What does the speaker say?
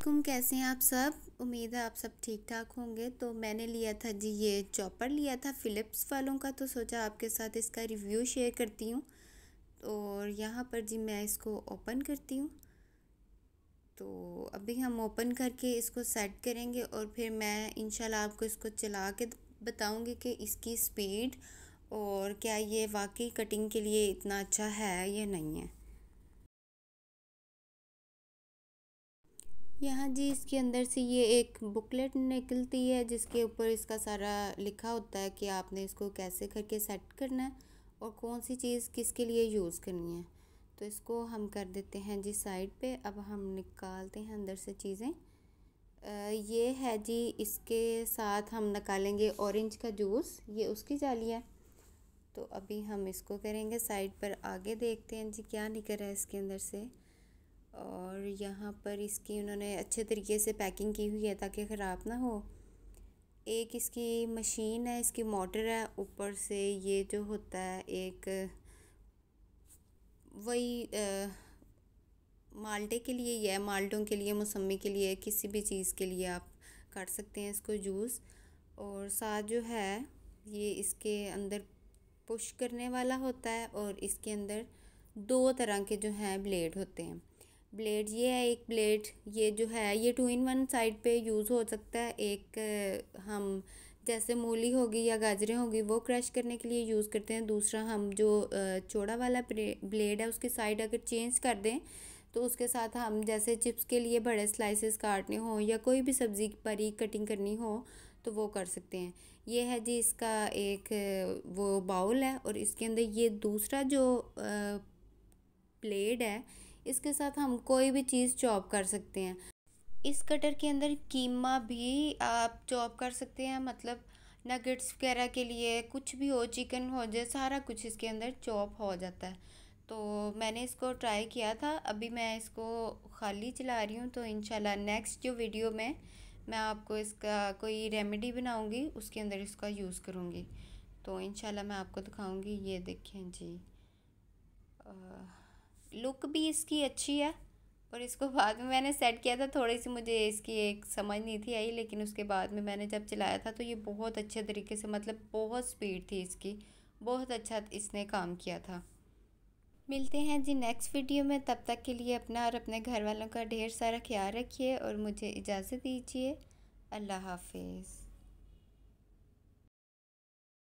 वालेकुम कैसे हैं आप सब उम्मीद है आप सब ठीक ठाक होंगे तो मैंने लिया था जी ये चॉपर लिया था फ़िलिप्स वालों का तो सोचा आपके साथ इसका रिव्यू शेयर करती हूँ और यहाँ पर जी मैं इसको ओपन करती हूँ तो अभी हम ओपन करके इसको सेट करेंगे और फिर मैं इन आपको इसको चला के बताऊँगी कि इसकी स्पीड और क्या ये वाकई कटिंग के लिए इतना अच्छा है या नहीं है यहाँ जी इसके अंदर से ये एक बुकलेट निकलती है जिसके ऊपर इसका सारा लिखा होता है कि आपने इसको कैसे करके सेट करना है और कौन सी चीज़ किसके लिए यूज़ करनी है तो इसको हम कर देते हैं जी साइड पे अब हम निकालते हैं अंदर से चीज़ें ये है जी इसके साथ हम निकालेंगे ऑरेंज का जूस ये उसकी जाली है तो अभी हम इसको करेंगे साइड पर आगे देखते हैं जी क्या निकल रहा है इसके अंदर से और यहाँ पर इसकी उन्होंने अच्छे तरीके से पैकिंग की हुई है ताकि ख़राब ना हो एक इसकी मशीन है इसकी मोटर है ऊपर से ये जो होता है एक वही माल्टे के लिए या माल्टों के लिए मौसमी के लिए किसी भी चीज़ के लिए आप काट सकते हैं इसको जूस और साथ जो है ये इसके अंदर पुश करने वाला होता है और इसके अंदर दो तरह के जो हैं ब्लेड होते हैं ब्लेड ये है एक ब्लेड ये जो है ये टू इन वन साइड पे यूज़ हो सकता है एक हम जैसे मूली होगी या गाजरें होगी वो क्रश करने के लिए यूज़ करते हैं दूसरा हम जो चौड़ा वाला ब्लेड है उसकी साइड अगर चेंज कर दें तो उसके साथ हम जैसे चिप्स के लिए बड़े स्लाइसेस काटने हों या कोई भी सब्ज़ी परी कटिंग करनी हो तो वो कर सकते हैं ये है जी इसका एक वो बाउल है और इसके अंदर ये दूसरा जो प्लेड है इसके साथ हम कोई भी चीज़ चॉप कर सकते हैं इस कटर के अंदर कीमा भी आप चॉप कर सकते हैं मतलब नगेट्स वगैरह के लिए कुछ भी हो चिकन हो जाए सारा कुछ इसके अंदर चॉप हो जाता है तो मैंने इसको ट्राई किया था अभी मैं इसको खाली चला रही हूँ तो इन नेक्स्ट जो वीडियो में मैं आपको इसका कोई रेमेडी बनाऊँगी उसके अंदर इसका यूज़ करूँगी तो इनशाला मैं आपको दिखाऊँगी ये देखें जी आ... लुक भी इसकी अच्छी है और इसको बाद में मैंने सेट किया था थोड़ी सी मुझे इसकी एक समझ नहीं थी आई लेकिन उसके बाद में मैंने जब चलाया था तो ये बहुत अच्छे तरीके से मतलब बहुत स्पीड थी इसकी बहुत अच्छा इसने काम किया था मिलते हैं जी नेक्स्ट वीडियो में तब तक के लिए अपना और अपने घर वालों का ढेर सारा ख्याल रखिए और मुझे इजाज़त दीजिए अल्लाह हाफिज़